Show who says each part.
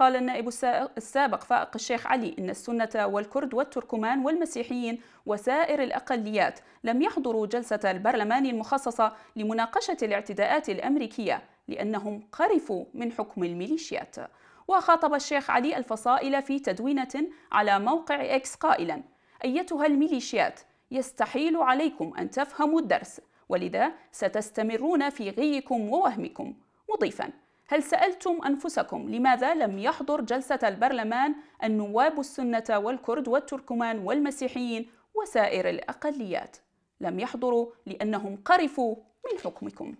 Speaker 1: قال النائب السابق فائق الشيخ علي إن السنة والكرد والتركمان والمسيحيين وسائر الأقليات لم يحضروا جلسة البرلمان المخصصة لمناقشة الاعتداءات الأمريكية لأنهم قرفوا من حكم الميليشيات وخاطب الشيخ علي الفصائل في تدوينة على موقع إكس قائلا أيتها الميليشيات يستحيل عليكم أن تفهموا الدرس ولذا ستستمرون في غيكم ووهمكم مضيفا هل سألتم أنفسكم لماذا لم يحضر جلسة البرلمان النواب السنة والكرد والتركمان والمسيحيين وسائر الأقليات؟ لم يحضروا لأنهم قرفوا من حكمكم